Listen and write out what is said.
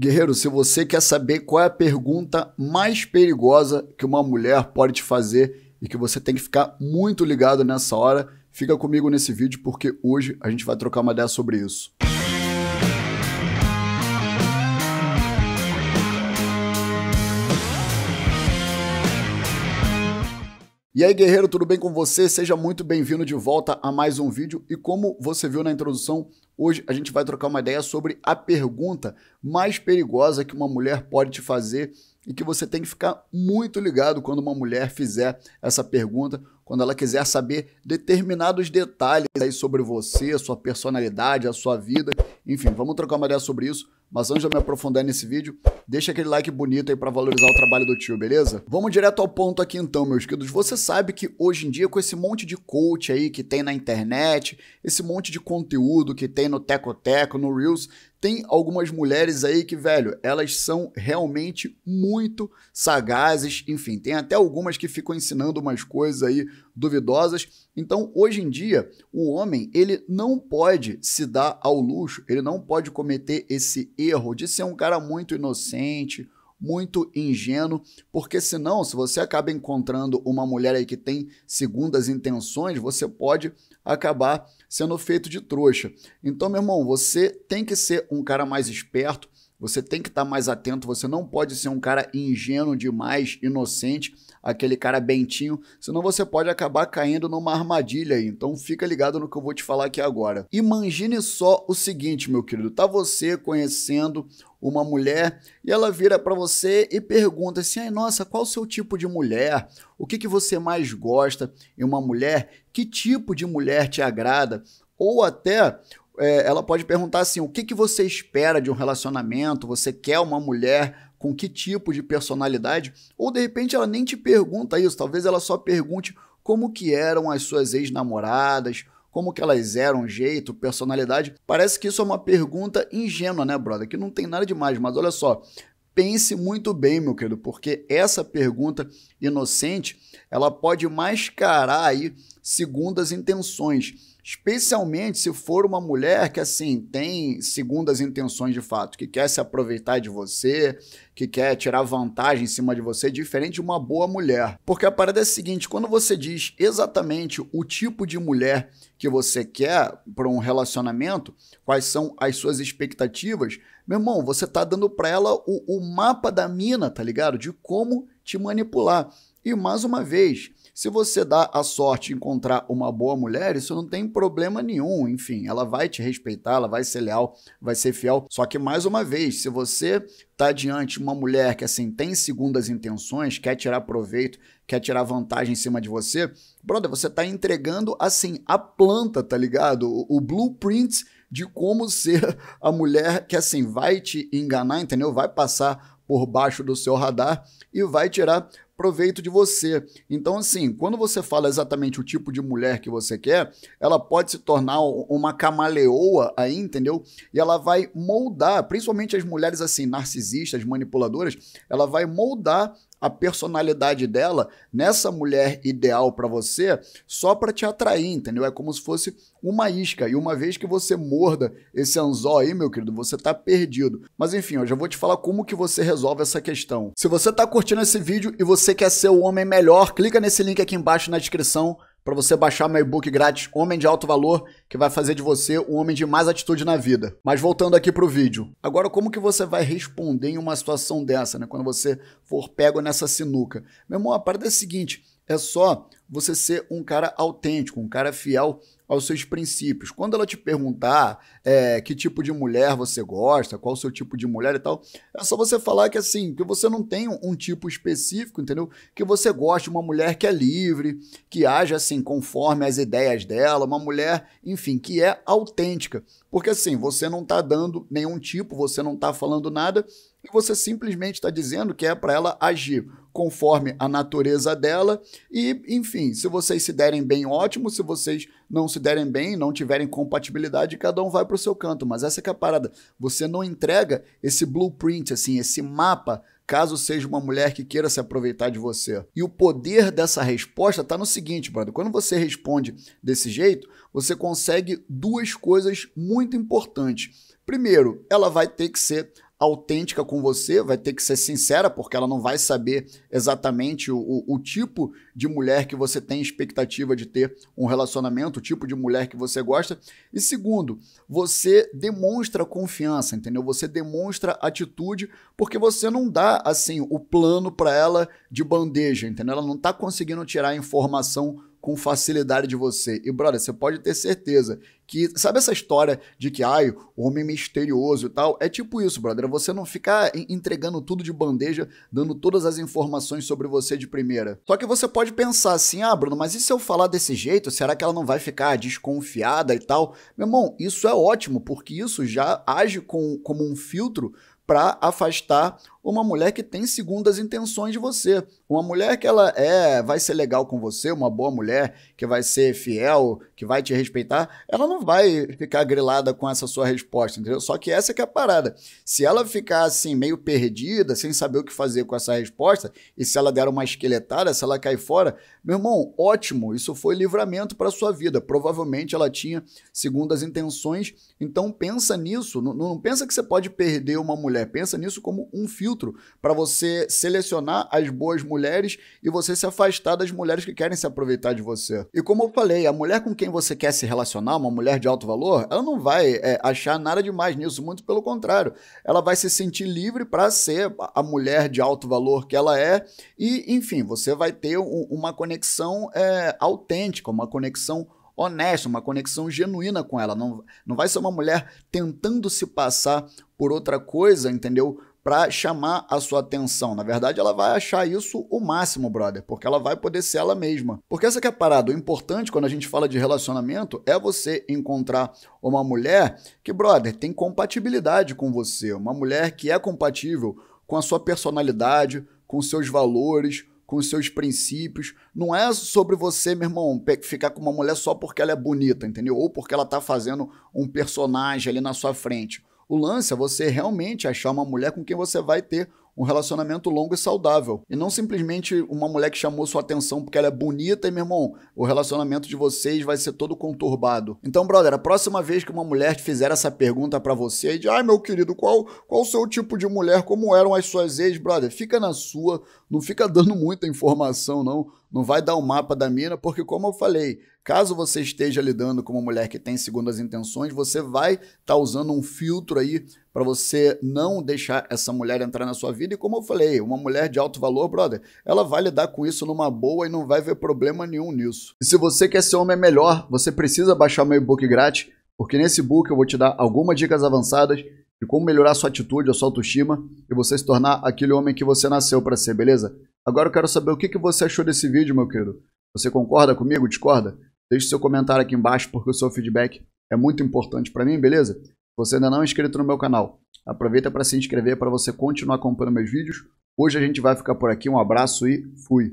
Guerreiro, se você quer saber qual é a pergunta mais perigosa que uma mulher pode te fazer e que você tem que ficar muito ligado nessa hora, fica comigo nesse vídeo porque hoje a gente vai trocar uma ideia sobre isso. E aí, guerreiro, tudo bem com você? Seja muito bem-vindo de volta a mais um vídeo. E como você viu na introdução, hoje a gente vai trocar uma ideia sobre a pergunta mais perigosa que uma mulher pode te fazer e que você tem que ficar muito ligado quando uma mulher fizer essa pergunta, quando ela quiser saber determinados detalhes aí sobre você, a sua personalidade, a sua vida. Enfim, vamos trocar uma ideia sobre isso. Mas antes de eu me aprofundar nesse vídeo, deixa aquele like bonito aí para valorizar o trabalho do tio, beleza? Vamos direto ao ponto aqui então, meus queridos. Você sabe que hoje em dia, com esse monte de coach aí que tem na internet, esse monte de conteúdo que tem no Teco Teco, no Reels, tem algumas mulheres aí que, velho, elas são realmente muito sagazes, enfim, tem até algumas que ficam ensinando umas coisas aí duvidosas. Então, hoje em dia, o homem, ele não pode se dar ao luxo, ele não pode cometer esse erro de ser um cara muito inocente, muito ingênuo, porque senão, se você acaba encontrando uma mulher aí que tem segundas intenções, você pode acabar sendo feito de trouxa. Então, meu irmão, você tem que ser um cara mais esperto, você tem que estar tá mais atento, você não pode ser um cara ingênuo demais, inocente, aquele cara bentinho, senão você pode acabar caindo numa armadilha aí. Então fica ligado no que eu vou te falar aqui agora. Imagine só o seguinte, meu querido, tá você conhecendo uma mulher e ela vira para você e pergunta assim: Ai, nossa, qual o seu tipo de mulher? O que, que você mais gosta em uma mulher? Que tipo de mulher te agrada? Ou até é, ela pode perguntar assim: o que, que você espera de um relacionamento? Você quer uma mulher com que tipo de personalidade? Ou de repente ela nem te pergunta isso, talvez ela só pergunte como que eram as suas ex-namoradas, como que elas eram, jeito, personalidade. Parece que isso é uma pergunta ingênua, né, brother? Que não tem nada demais, mas olha só, pense muito bem, meu querido, porque essa pergunta inocente, ela pode mascarar aí segundas intenções. Especialmente se for uma mulher que, assim, tem segundas intenções de fato, que quer se aproveitar de você, que quer tirar vantagem em cima de você, diferente de uma boa mulher. Porque a parada é a seguinte: quando você diz exatamente o tipo de mulher que você quer para um relacionamento, quais são as suas expectativas, meu irmão, você tá dando para ela o, o mapa da mina, tá ligado? De como te manipular. E mais uma vez, se você dá a sorte de encontrar uma boa mulher, isso não tem problema nenhum. Enfim, ela vai te respeitar, ela vai ser leal, vai ser fiel. Só que, mais uma vez, se você está diante de uma mulher que assim tem segundas intenções, quer tirar proveito, quer tirar vantagem em cima de você, brother, você está entregando assim a planta, tá ligado? O, o blueprint de como ser a mulher que assim vai te enganar, entendeu? Vai passar por baixo do seu radar e vai tirar proveito de você. Então, assim, quando você fala exatamente o tipo de mulher que você quer, ela pode se tornar uma camaleoa aí, entendeu? E ela vai moldar, principalmente as mulheres assim, narcisistas, manipuladoras, ela vai moldar a personalidade dela nessa mulher ideal para você só para te atrair, entendeu? É como se fosse uma isca. E uma vez que você morda esse anzol aí, meu querido, você tá perdido. Mas enfim, eu já vou te falar como que você resolve essa questão. Se você tá curtindo esse vídeo e você quer ser o homem melhor, clica nesse link aqui embaixo na descrição para você baixar meu e-book grátis Homem de Alto Valor, que vai fazer de você um homem de mais atitude na vida. Mas voltando aqui pro vídeo. Agora, como que você vai responder em uma situação dessa, né? Quando você for pego nessa sinuca. Meu irmão, a parada é a seguinte, é só você ser um cara autêntico, um cara fiel aos seus princípios. Quando ela te perguntar é, que tipo de mulher você gosta, qual o seu tipo de mulher e tal, é só você falar que assim, que você não tem um, um tipo específico, entendeu? Que você gosta de uma mulher que é livre, que age assim conforme as ideias dela, uma mulher, enfim, que é autêntica. Porque assim, você não está dando nenhum tipo, você não está falando nada, e você simplesmente está dizendo que é para ela agir conforme a natureza dela. E, enfim, se vocês se derem bem, ótimo. Se vocês não se derem bem, não tiverem compatibilidade, cada um vai para o seu canto. Mas essa é a parada. Você não entrega esse blueprint, assim, esse mapa caso seja uma mulher que queira se aproveitar de você. E o poder dessa resposta está no seguinte, brother. Quando você responde desse jeito, você consegue duas coisas muito importantes. Primeiro, ela vai ter que ser autêntica com você, vai ter que ser sincera, porque ela não vai saber exatamente o, o, o, tipo de mulher que você tem expectativa de ter um relacionamento, o tipo de mulher que você gosta. E segundo, você demonstra confiança, entendeu? Você demonstra atitude, porque você não dá assim o plano para ela de bandeja, entendeu? Ela não tá conseguindo tirar a informação com facilidade de você. E, brother, você pode ter certeza que. Sabe essa história de que, ai, homem misterioso e tal? É tipo isso, brother. É você não ficar entregando tudo de bandeja, dando todas as informações sobre você de primeira. Só que você pode pensar assim, ah, Bruno, mas e se eu falar desse jeito? Será que ela não vai ficar desconfiada e tal? Meu irmão, isso é ótimo, porque isso já age com, como um filtro para afastar uma mulher que tem segundas intenções de você. Uma mulher que ela é, vai ser legal com você, uma boa mulher, que vai ser fiel, que vai te respeitar, ela não vai ficar grilada com essa sua resposta, entendeu? Só que essa que é a parada. Se ela ficar assim, meio perdida, sem saber o que fazer com essa resposta, e se ela der uma esqueletada, se ela cair fora, meu irmão, ótimo, isso foi livramento para sua vida. Provavelmente ela tinha segundas intenções, então pensa nisso, não, não pensa que você pode perder uma mulher, pensa nisso como um filtro para você selecionar as boas mulheres e você se afastar das mulheres que querem se aproveitar de você. E como eu falei, a mulher com quem você quer se relacionar, uma mulher mulher de alto valor, ela não vai é, achar nada demais nisso, muito pelo contrário. Ela vai se sentir livre para ser a mulher de alto valor que ela é, e, enfim, você vai ter um, uma conexão é, autêntica, uma conexão honesta, uma conexão genuína com ela. Não, não vai ser uma mulher tentando se passar por outra coisa, entendeu? para chamar a sua atenção. Na verdade, ela vai achar isso o máximo, brother, porque ela vai poder ser ela mesma. Porque essa que é a parada, o importante quando a gente fala de relacionamento é você encontrar uma mulher que, brother, tem compatibilidade com você, uma mulher que é compatível com a sua personalidade, com seus valores, com seus princípios. Não é sobre você, meu irmão, ficar com uma mulher só porque ela é bonita, entendeu? Ou porque ela tá fazendo um personagem ali na sua frente. O lance é você realmente achar uma mulher com quem você vai ter um relacionamento longo e saudável. E não simplesmente uma mulher que chamou sua atenção porque ela é bonita e, meu irmão, o relacionamento de vocês vai ser todo conturbado. Então, brother, a próxima vez que uma mulher te fizer essa pergunta para você, de ai, ah, meu querido, qual, qual o seu tipo de mulher, como eram as suas ex, brother, fica na sua, não fica dando muita informação, não. Não vai dar o um mapa da mina, porque, como eu falei, Caso você esteja lidando com uma mulher que tem segundas intenções, você vai estar tá usando um filtro aí para você não deixar essa mulher entrar na sua vida. E como eu falei, uma mulher de alto valor, brother, ela vai lidar com isso numa boa e não vai ver problema nenhum nisso. E se você quer ser homem melhor, você precisa baixar meu e-book grátis, porque nesse book eu vou te dar algumas dicas avançadas de como melhorar sua atitude, a sua autoestima e você se tornar aquele homem que você nasceu para ser, beleza? Agora eu quero saber o que você achou desse vídeo, meu querido. Você concorda comigo? Discorda? Deixe seu comentário aqui embaixo, porque o seu feedback é muito importante para mim, beleza? Se você ainda não é inscrito no meu canal, aproveita para se inscrever para você continuar acompanhando meus vídeos. Hoje a gente vai ficar por aqui. Um abraço e fui!